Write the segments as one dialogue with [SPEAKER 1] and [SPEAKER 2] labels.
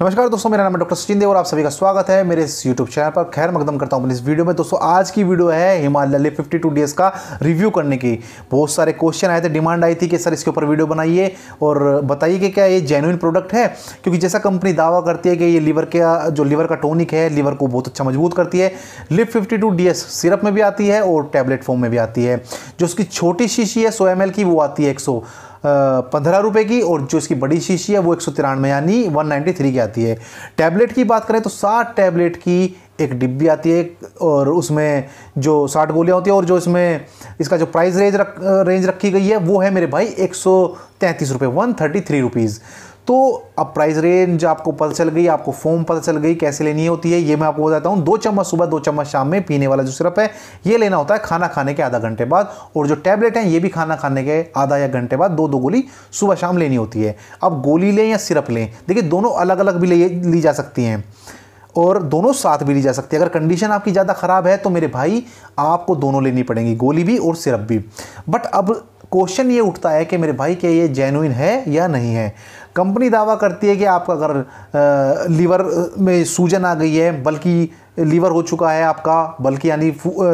[SPEAKER 1] नमस्कार दोस्तों मेरा नाम है डॉक्टर सचिन देव और आप सभी का स्वागत है मेरे इस यूट्यूब चैनल पर खैर मकदम करता हूँ इस वीडियो में दोस्तों आज की वीडियो है Himalaya Liv fifty two days का रिव्यू करने की बहुत सारे क्वेश्चन आए थे डिमांड आई थी कि सर इसके ऊपर वीडियो बनाइए और बताइए कि क्या ये जेनुइन प्रोडक्ट है क्योंकि जैसा कंपनी दावा करती है कि ये लीवर का जो लीवर का टोनिक है लीवर को बहुत अच्छा मजबूत करती है लिप फिफ्टी टू सिरप में भी आती है और टैबलेट फॉर्म में भी आती है जो उसकी छोटी शीशी है सो एम की वो आती है एक पंद्रह रुपये की और जो इसकी बड़ी शीशी है वो एक सौ तिरानवे यानी वन नाइन्टी थ्री की आती है टैबलेट की बात करें तो साठ टैबलेट की एक डिब्बी आती है और उसमें जो साठ गोलियाँ होती है और जो इसमें इसका जो प्राइस रेंज रख रेंज रखी गई है वो है मेरे भाई एक सौ तैंतीस रुपये वन थर्टी थ्री रुपीज़ तो अब प्राइस रेंज आपको पता चल गई आपको फोम पता चल गई कैसे लेनी होती है ये मैं आपको बताता हूँ दो चम्मच सुबह दो चम्मच शाम में पीने वाला जो सिरप है ये लेना होता है खाना खाने के आधा घंटे बाद और जो टैबलेट हैं ये भी खाना खाने के आधा या घंटे बाद दो दो गोली सुबह शाम लेनी होती है अब गोली लें या सिरप लें देखिए दोनों अलग अलग भी ले ली जा सकती हैं और दोनों साथ भी ली जा सकती है अगर कंडीशन आपकी ज़्यादा ख़राब है तो मेरे भाई आपको दोनों लेनी पड़ेंगी गोली भी और सिरप भी बट अब क्वेश्चन ये उठता है कि मेरे भाई क्या ये जेनुइन है या नहीं है कंपनी दावा करती है कि आपका अगर लीवर में सूजन आ गई है बल्कि लीवर हो चुका है आपका बल्कि यानी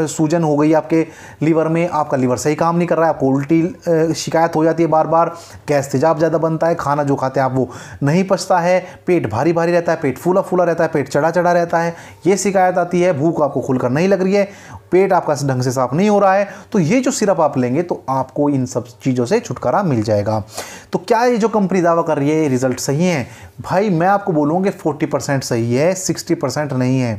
[SPEAKER 1] सूजन हो गई आपके लीवर में आपका लीवर सही काम नहीं कर रहा है आपको उल्टी शिकायत हो जाती है बार बार गैस तेजाब ज़्यादा बनता है खाना जो खाते हैं आप वो नहीं पचता है पेट भारी भारी रहता है पेट फूला फूला रहता है पेट चढ़ा चढ़ा रहता है ये शिकायत आती है भूख आपको खुलकर नहीं लग रही है पेट आपका ढंग से साफ नहीं हो रहा है तो ये जो सिरप आप लेंगे तो आपको इन सब चीज़ों से छुटकारा मिल जाएगा तो क्या ये जो कंपनी दावा कर रही है रिज़ल्ट सही है भाई मैं आपको बोलूँगा कि फोर्टी परसेंट सही है सिक्सटी परसेंट नहीं है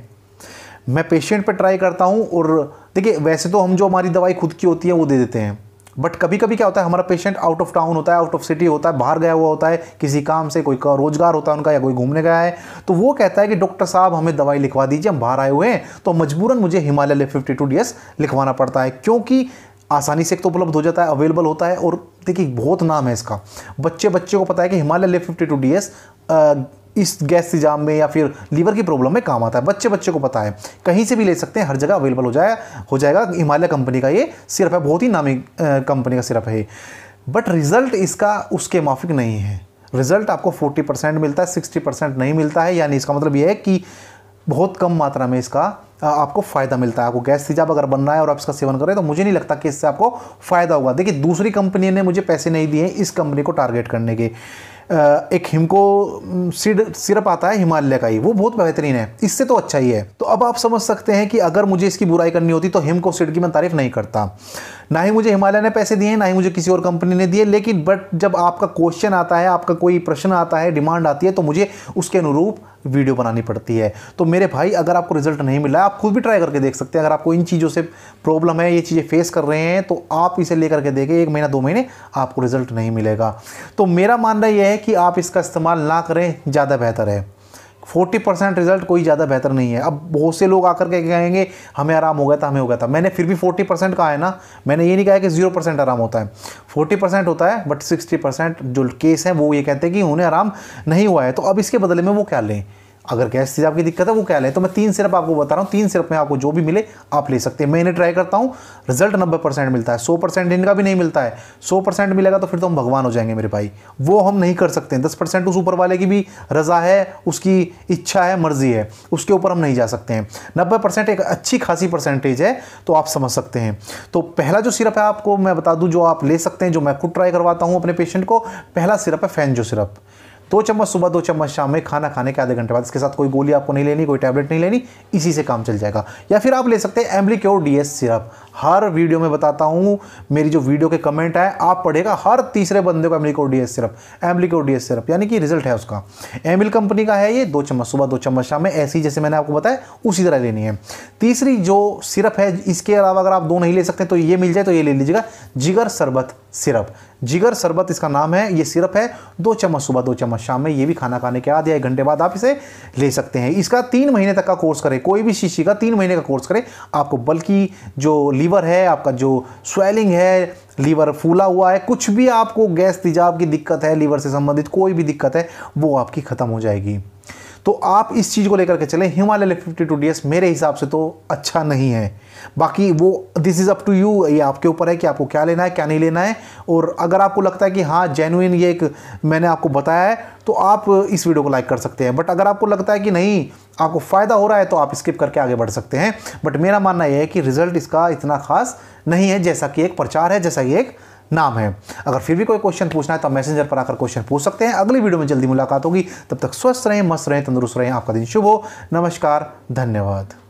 [SPEAKER 1] मैं पेशेंट पर ट्राई करता हूँ और देखिए वैसे तो हम जो हमारी दवाई खुद की होती है वो दे देते हैं बट कभी कभी क्या होता है हमारा पेशेंट आउट ऑफ टाउन होता है आउट ऑफ सिटी होता है बाहर गया हुआ होता है किसी काम से कोई का रोजगार होता है उनका या कोई घूमने गया है तो वो कहता है कि डॉक्टर साहब हमें दवाई लिखवा दीजिए हम बाहर आए हुए हैं तो मजबूरन मुझे Himalaya Liv fifty two D लिखवाना पड़ता है क्योंकि आसानी से एक तो उपलब्ध हो जाता है अवेलेबल होता है और देखिए बहुत नाम है इसका बच्चे बच्चे को पता है कि Himalaya Liv fifty two D S इस गैस जाम में या फिर लीवर की प्रॉब्लम में काम आता है बच्चे बच्चे को पता है कहीं से भी ले सकते हैं हर जगह अवेलेबल हो जाए हो जाएगा हिमालय कंपनी का ये सिर्फ है बहुत ही नामी कंपनी का सिर्फ है बट रिज़ल्ट इसका उसके माफिक नहीं है रिज़ल्ट आपको 40 परसेंट मिलता है 60 परसेंट नहीं मिलता है यानी इसका मतलब यह है कि बहुत कम मात्रा में इसका आपको फ़ायदा मिलता है आपको गैस तेजाब अगर बन रहा है और आप इसका सेवन कर रहे तो मुझे नहीं लगता कि इससे आपको फ़ायदा होगा देखिए दूसरी कंपनी ने मुझे पैसे नहीं दिए इस कंपनी को टारगेट करने के एक हिमको सीड सिरप आता है हिमालय का ही वो बहुत बेहतरीन है इससे तो अच्छा ही है तो अब आप समझ सकते हैं कि अगर मुझे इसकी बुराई करनी होती तो हिमको सीड की मैं तारीफ़ नहीं करता ना ही मुझे हिमालय ने पैसे दिए ना ही मुझे किसी और कंपनी ने दिए लेकिन बट जब आपका क्वेश्चन आता है आपका कोई प्रश्न आता है डिमांड आती है तो मुझे उसके अनुरूप वीडियो बनानी पड़ती है तो मेरे भाई अगर आपको रिजल्ट नहीं मिला आप खुद भी ट्राई करके देख सकते हैं अगर आपको इन चीज़ों से प्रॉब्लम है ये चीज़ें फेस कर रहे हैं तो आप इसे लेकर के देखें एक महीना दो महीने आपको रिजल्ट नहीं मिलेगा तो मेरा मानना यह है कि आप इसका इस्तेमाल ना करें ज़्यादा बेहतर है फोर्टी परसेंट रिजल्ट कोई ज़्यादा बेहतर नहीं है अब बहुत से लोग आकर के कहेंगे हमें आराम हो गया था हमें हो गया था मैंने फिर भी फोर्टी परसेंट कहा है ना मैंने ये नहीं कहा कि जीरो परसेंट आराम होता है फोर्टी परसेंट होता है बट सिक्सटी परसेंट जो केस हैं वो ये कहते हैं कि उन्हें आराम नहीं हुआ है तो अब इसके बदले में वो क्या लें अगर गैस सिरप की दिक्कत है वो क्या लें तो मैं तीन सिरप आपको बता रहा हूँ तीन सिरप में आपको जो भी मिले आप ले सकते हैं मैं इन्हें ट्राई करता हूँ रिजल्ट नब्बे परसेंट मिलता है सौ परसेंट इनका भी नहीं मिलता है सौ परसेंट मिलेगा तो फिर तो हम भगवान हो जाएंगे मेरे भाई वो हम नहीं कर सकते दस परसेंट उस ऊपर वाले की भी रजा है उसकी इच्छा है मर्जी है उसके ऊपर हम नहीं जा सकते हैं नब्बे परसेंट एक अच्छी खासी परसेंटेज है तो आप समझ सकते हैं तो पहला जो सिरप है आपको मैं बता दूँ जो आप ले सकते हैं जो मैं खुद ट्राई करवाता हूँ अपने पेशेंट को पहला सिरप है फैन जो सिरप दो चम्मच सुबह दो चम्मच शाम में खाना खाने के आधे घंटे बाद इसके साथ कोई गोली आपको नहीं लेनी कोई टैबलेट नहीं लेनी इसी से काम चल जाएगा या फिर आप ले सकते हैं एम्बलिक्योर डी एस सिरप हर वीडियो में बताता हूँ मेरी जो वीडियो के कमेंट है आप पढ़ेगा हर तीसरे बंदे को Amlycure D S syrup Amlycure D S syrup यानी कि रिजल्ट है उसका एमिल कंपनी का है ये दो चम्मच सुबह दो चम्मच शाम में ऐसी जैसे मैंने आपको बताया उसी तरह लेनी है तीसरी जो सिरप है इसके अलावा अगर आप दो नहीं ले सकते तो ये मिल जाए तो ये ले लीजिएगा जिगर शरबत सिरप जिगर शरबत इसका नाम है ये सिरप है दो चम्मच सुबह दो चम्मच शाम में ये भी खाना खाने के बाद या एक घंटे बाद आप इसे ले सकते हैं इसका तीन महीने तक का कोर्स करें कोई भी शीशी का तीन महीने का कोर्स करें आपको बल्कि जो लीवर है आपका जो स्वेलिंग है लीवर फूला हुआ है कुछ भी आपको गैस तेजाब की दिक्कत है लीवर से संबंधित कोई भी दिक्कत है वो आपकी ख़त्म हो जाएगी तो आप इस चीज़ को लेकर के चलें हिमालय फिफ्टी टू डी मेरे हिसाब से तो अच्छा नहीं है बाकी वो this is up to you ये आपके ऊपर है कि आपको क्या लेना है क्या नहीं लेना है और अगर आपको लगता है कि हाँ जेनुइन ये एक मैंने आपको बताया है तो आप इस वीडियो को लाइक कर सकते हैं बट अगर आपको लगता है कि नहीं आपको फ़ायदा हो रहा है तो आप स्किप करके आगे बढ़ सकते हैं बट मेरा मानना यह है कि रिज़ल्ट इसका इतना खास नहीं है जैसा कि एक प्रचार है जैसा कि एक नाम है अगर फिर भी कोई क्वेश्चन पूछना है तो आप मैसेंजर पर आकर क्वेश्चन पूछ सकते हैं अगली वीडियो में जल्दी मुलाकात होगी तब तक स्वस्थ रहें मस्त रहें तंदुरुस्त रहें आपका दिन शुभ हो नमस्कार धन्यवाद